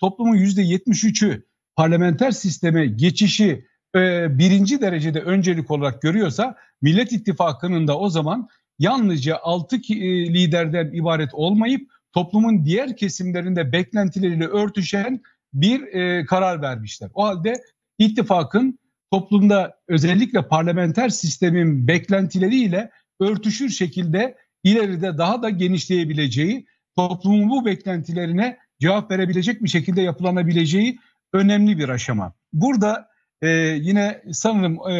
toplumun yüzde %73'ü parlamenter sisteme geçişi e, birinci derecede öncelik olarak görüyorsa Millet İttifakı'nın da o zaman yalnızca 6 e, liderden ibaret olmayıp toplumun diğer kesimlerinde beklentileriyle örtüşen bir e, karar vermişler. O halde ittifakın toplumda özellikle parlamenter sistemin beklentileriyle örtüşür şekilde ileride daha da genişleyebileceği, toplumun bu beklentilerine cevap verebilecek bir şekilde yapılanabileceği önemli bir aşama. Burada e, yine sanırım e,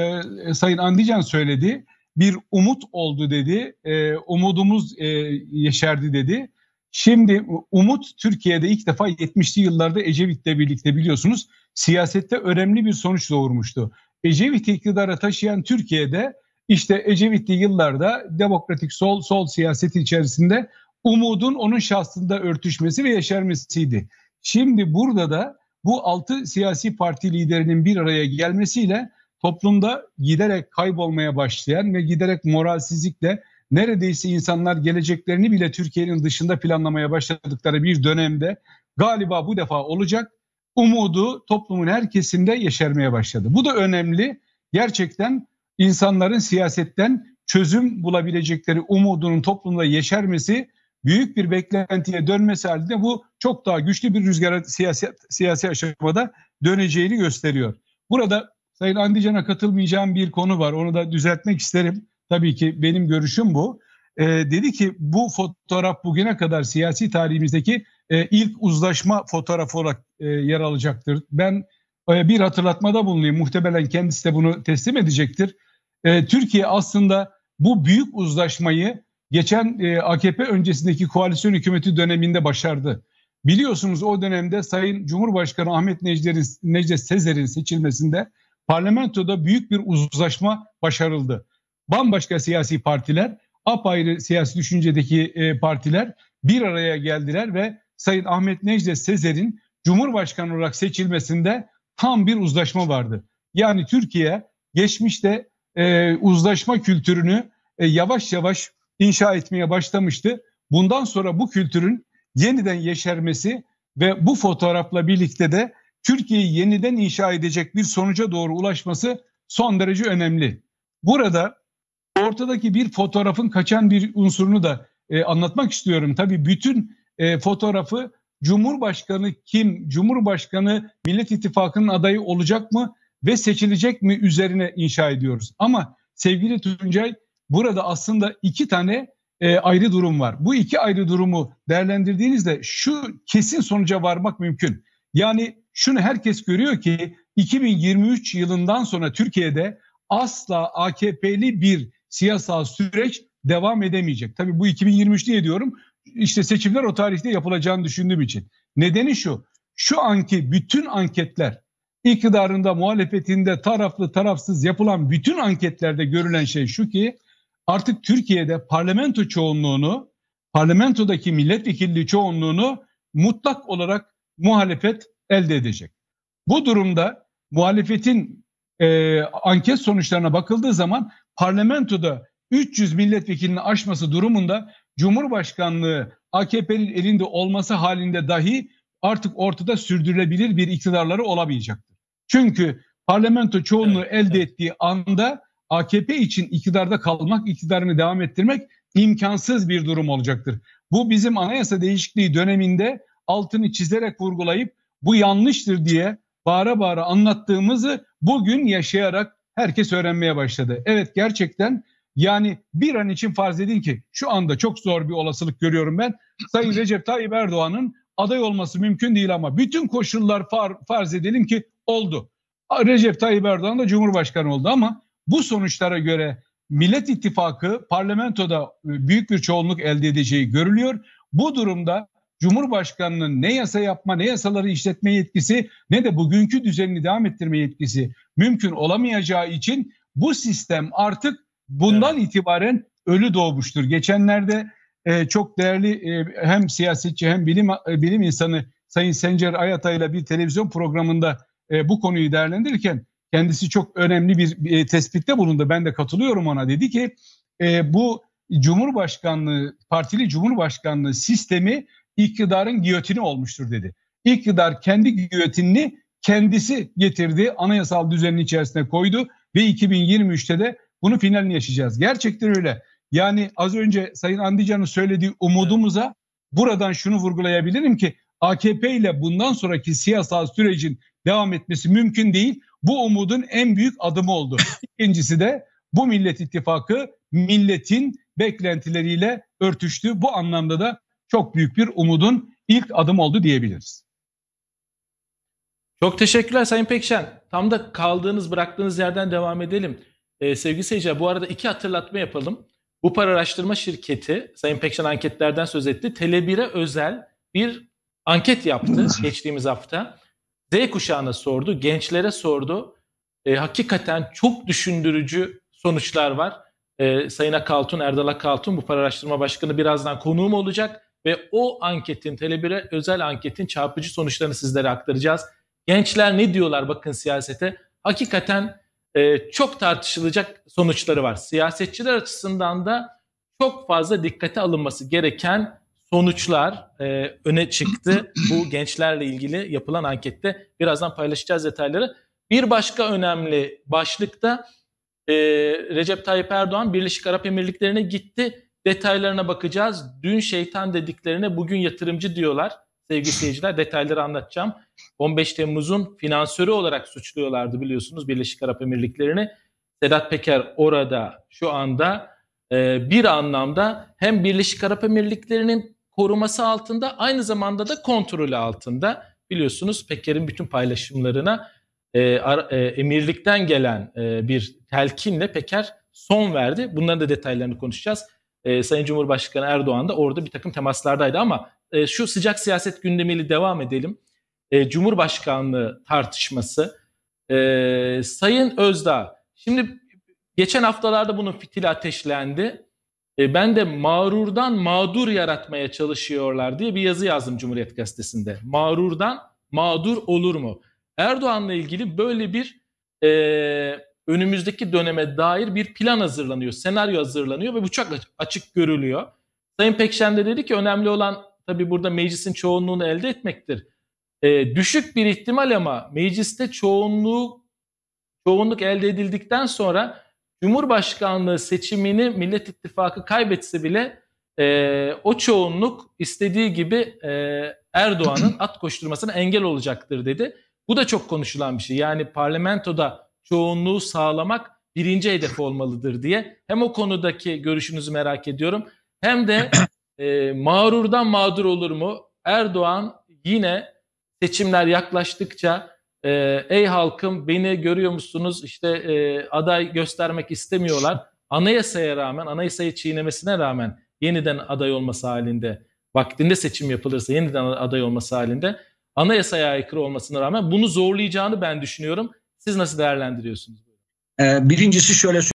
e, Sayın Andican söyledi, bir umut oldu dedi, e, umudumuz e, yeşerdi dedi. Şimdi umut Türkiye'de ilk defa 70'li yıllarda Ecevit'le birlikte biliyorsunuz siyasette önemli bir sonuç doğurmuştu. Ecevit iktidara taşıyan Türkiye'de işte Ecevit'li yıllarda demokratik sol sol siyaseti içerisinde umudun onun şahsında örtüşmesi ve yeşermesiydi. Şimdi burada da bu altı siyasi parti liderinin bir araya gelmesiyle toplumda giderek kaybolmaya başlayan ve giderek moralsizlikle neredeyse insanlar geleceklerini bile Türkiye'nin dışında planlamaya başladıkları bir dönemde galiba bu defa olacak umudu toplumun her kesimde yeşermeye başladı. Bu da önemli. Gerçekten insanların siyasetten çözüm bulabilecekleri umudunun toplumda yeşermesi büyük bir beklentiye dönmesi halinde bu çok daha güçlü bir rüzgara siyasi, siyasi aşamada döneceğini gösteriyor. Burada Sayın Andican'a katılmayacağım bir konu var. Onu da düzeltmek isterim. Tabii ki benim görüşüm bu. Ee, dedi ki bu fotoğraf bugüne kadar siyasi tarihimizdeki e, ilk uzlaşma fotoğrafı olarak e, yer alacaktır. Ben e, bir hatırlatmada bulunayım. Muhtemelen kendisi de bunu teslim edecektir. E, Türkiye aslında bu büyük uzlaşmayı geçen e, AKP öncesindeki koalisyon hükümeti döneminde başardı. Biliyorsunuz o dönemde Sayın Cumhurbaşkanı Ahmet Necdet Sezer'in seçilmesinde parlamentoda büyük bir uzlaşma başarıldı. Bambaşka siyasi partiler, apayrı siyasi düşüncedeki e, partiler bir araya geldiler ve Sayın Ahmet Necdet Sezer'in Cumhurbaşkanı olarak seçilmesinde tam bir uzlaşma vardı. Yani Türkiye geçmişte e, uzlaşma kültürünü e, yavaş yavaş inşa etmeye başlamıştı. Bundan sonra bu kültürün yeniden yeşermesi ve bu fotoğrafla birlikte de Türkiye'yi yeniden inşa edecek bir sonuca doğru ulaşması son derece önemli. Burada ortadaki bir fotoğrafın kaçan bir unsurunu da e, anlatmak istiyorum. Tabii bütün e, fotoğrafı Cumhurbaşkanı kim, Cumhurbaşkanı Millet İttifakı'nın adayı olacak mı ve seçilecek mi üzerine inşa ediyoruz. Ama sevgili Tuncay burada aslında iki tane e, ayrı durum var. Bu iki ayrı durumu değerlendirdiğinizde şu kesin sonuca varmak mümkün. Yani şunu herkes görüyor ki 2023 yılından sonra Türkiye'de asla AKP'li bir siyasal süreç devam edemeyecek. Tabii bu 2023 diye diyorum. İşte seçimler o tarihte yapılacağını düşündüğüm için. Nedeni şu. Şu anki bütün anketler iktidarında, muhalefetinde taraflı tarafsız yapılan bütün anketlerde görülen şey şu ki artık Türkiye'de parlamento çoğunluğunu, parlamentodaki milletvekilliği çoğunluğunu mutlak olarak muhalefet elde edecek. Bu durumda muhalefetin e, anket sonuçlarına bakıldığı zaman parlamentoda 300 milletvekilini aşması durumunda Cumhurbaşkanlığı AKP'nin elinde olması halinde dahi artık ortada sürdürülebilir bir iktidarları olabilecektir. Çünkü parlamento çoğunluğu evet, elde evet. ettiği anda AKP için iktidarda kalmak, iktidarını devam ettirmek imkansız bir durum olacaktır. Bu bizim anayasa değişikliği döneminde altını çizerek vurgulayıp bu yanlıştır diye bağıra bağıra anlattığımızı bugün yaşayarak herkes öğrenmeye başladı. Evet gerçekten yani bir an için farz edin ki şu anda çok zor bir olasılık görüyorum ben. Sayın Recep Tayyip Erdoğan'ın aday olması mümkün değil ama bütün koşullar far, farz edelim ki oldu. Recep Tayyip Erdoğan da Cumhurbaşkanı oldu ama bu sonuçlara göre Millet İttifakı parlamentoda e, büyük bir çoğunluk elde edeceği görülüyor. Bu durumda Cumhurbaşkanının ne yasa yapma, ne yasaları işletme yetkisi ne de bugünkü düzenini devam ettirme yetkisi mümkün olamayacağı için bu sistem artık bundan evet. itibaren ölü doğmuştur. Geçenlerde e, çok değerli e, hem siyasetçi hem bilim e, bilim insanı Sayın Sencer Ayata ile bir televizyon programında e, bu konuyu değerlendirirken kendisi çok önemli bir e, tespitte bulundu. Ben de katılıyorum ona. Dedi ki e, bu Cumhurbaşkanlığı, partili Cumhurbaşkanlığı sistemi iktidarın giyotini olmuştur dedi. İktidar kendi giyotinini kendisi getirdi, anayasal düzenin içerisine koydu ve 2023'te de bunu finalini yaşayacağız. Gerçekten öyle. Yani az önce Sayın Andican'ın söylediği umudumuza buradan şunu vurgulayabilirim ki AKP ile bundan sonraki siyasal sürecin devam etmesi mümkün değil. Bu umudun en büyük adımı oldu. İkincisi de bu Millet İttifakı milletin beklentileriyle örtüştü. Bu anlamda da çok büyük bir umudun ilk adım oldu diyebiliriz. Çok teşekkürler Sayın Pekşen. Tam da kaldığınız, bıraktığınız yerden devam edelim. Ee, sevgili seyirciler bu arada iki hatırlatma yapalım. Bu para araştırma şirketi, Sayın Pekşen anketlerden söz etti. Tele1'e özel bir anket yaptı geçtiğimiz hafta. Z kuşağına sordu, gençlere sordu. E, hakikaten çok düşündürücü sonuçlar var. E, Sayın Akaltun, Erdal Akaltun bu para araştırma başkanı birazdan konuğum olacak. Ve o anketin, tele özel anketin çarpıcı sonuçlarını sizlere aktaracağız. Gençler ne diyorlar bakın siyasete? Hakikaten e, çok tartışılacak sonuçları var. Siyasetçiler açısından da çok fazla dikkate alınması gereken sonuçlar e, öne çıktı bu gençlerle ilgili yapılan ankette. Birazdan paylaşacağız detayları. Bir başka önemli başlık da e, Recep Tayyip Erdoğan Birleşik Arap Emirlikleri'ne gitti. Detaylarına bakacağız. Dün şeytan dediklerine bugün yatırımcı diyorlar. Sevgili seyirciler detayları anlatacağım. 15 Temmuz'un finansörü olarak suçluyorlardı biliyorsunuz Birleşik Arap Emirlikleri'ni. Sedat Peker orada şu anda e, bir anlamda hem Birleşik Arap Emirlikleri'nin koruması altında aynı zamanda da kontrolü altında. Biliyorsunuz Peker'in bütün paylaşımlarına e, ar, e, emirlikten gelen e, bir telkinle Peker son verdi. Bunların da detaylarını konuşacağız. E, Sayın Cumhurbaşkanı Erdoğan da orada bir takım temaslardaydı ama e, şu sıcak siyaset gündemiyle devam edelim. E, Cumhurbaşkanlığı tartışması. E, Sayın Özdağ, şimdi geçen haftalarda bunun fitili ateşlendi. E, ben de mağrurdan mağdur yaratmaya çalışıyorlar diye bir yazı yazdım Cumhuriyet Gazetesi'nde. Mağrurdan mağdur olur mu? Erdoğan'la ilgili böyle bir e, önümüzdeki döneme dair bir plan hazırlanıyor, senaryo hazırlanıyor ve bu açık görülüyor. Sayın Pekşen de dedi ki önemli olan tabii burada meclisin çoğunluğunu elde etmektir. E, düşük bir ihtimal ama mecliste çoğunluğu çoğunluk elde edildikten sonra Cumhurbaşkanlığı seçimini Millet İttifakı kaybetse bile e, o çoğunluk istediği gibi e, Erdoğan'ın at koşturmasına engel olacaktır dedi. Bu da çok konuşulan bir şey. Yani parlamentoda çoğunluğu sağlamak birinci hedef olmalıdır diye. Hem o konudaki görüşünüzü merak ediyorum hem de e, mağrurdan mağdur olur mu? Erdoğan yine seçimler yaklaştıkça e, ey halkım beni görüyor musunuz işte e, aday göstermek istemiyorlar. Anayasaya rağmen anayasayı çiğnemesine rağmen yeniden aday olması halinde vaktinde seçim yapılırsa yeniden aday olması halinde anayasaya aykırı olmasına rağmen bunu zorlayacağını ben düşünüyorum. Siz nasıl değerlendiriyorsunuz? Ee, birincisi şöyle